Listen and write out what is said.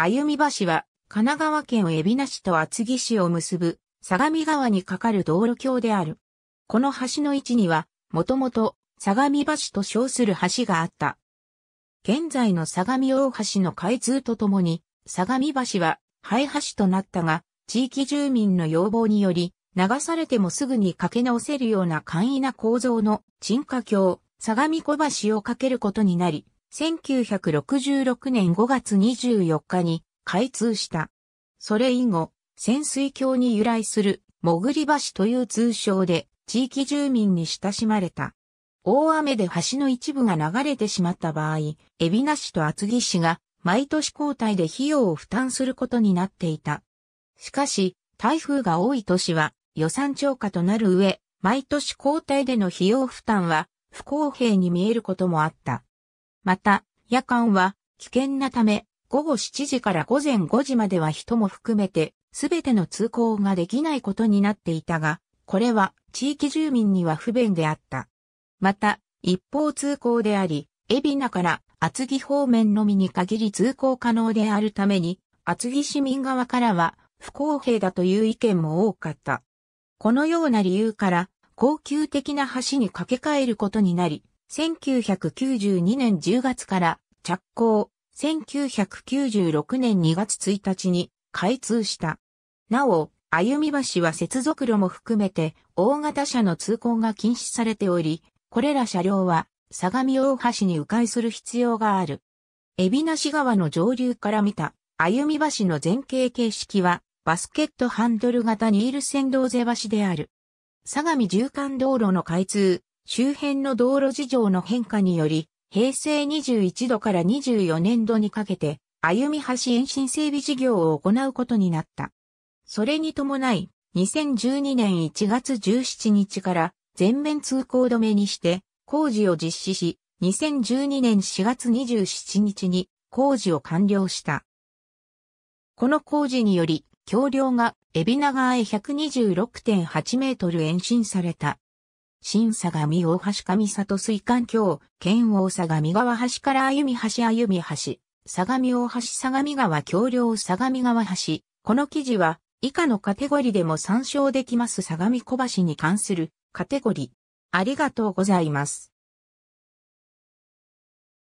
歩み橋は、神奈川県海老名市と厚木市を結ぶ、相模川に架かる道路橋である。この橋の位置には、もともと、相模橋と称する橋があった。現在の相模大橋の開通とともに、相模橋は廃橋となったが、地域住民の要望により、流されてもすぐに架け直せるような簡易な構造の沈下橋、相模小橋を架けることになり、1966年5月24日に開通した。それ以後、潜水橋に由来する、潜り橋という通称で、地域住民に親しまれた。大雨で橋の一部が流れてしまった場合、海老名市と厚木市が毎年交代で費用を負担することになっていた。しかし、台風が多い年は予算超過となる上、毎年交代での費用負担は不公平に見えることもあった。また、夜間は危険なため、午後7時から午前5時までは人も含めて、すべての通行ができないことになっていたが、これは地域住民には不便であった。また、一方通行であり、海老名から厚木方面のみに限り通行可能であるために、厚木市民側からは不公平だという意見も多かった。このような理由から、高級的な橋に架け替えることになり、1992年10月から着工、1996年2月1日に開通した。なお、歩み橋は接続路も含めて大型車の通行が禁止されており、これら車両は相模大橋に迂回する必要がある。海老名市川の上流から見た歩み橋の前景形式はバスケットハンドル型ニール線道瀬橋である。相模縦貫道路の開通、周辺の道路事情の変化により、平成21度から24年度にかけて、歩み橋延伸整備事業を行うことになった。それに伴い、2012年1月17日から全面通行止めにして工事を実施し、2012年4月27日に工事を完了した。この工事により、橋梁が海老名川へ126.8メートル延伸された。新相模大橋上里水管橋、県王相模川橋から歩み橋歩み橋、相模大橋相模川橋梁相模川橋。この記事は、以下のカテゴリでも参照できます相模小橋に関するカテゴリ。ありがとうございます。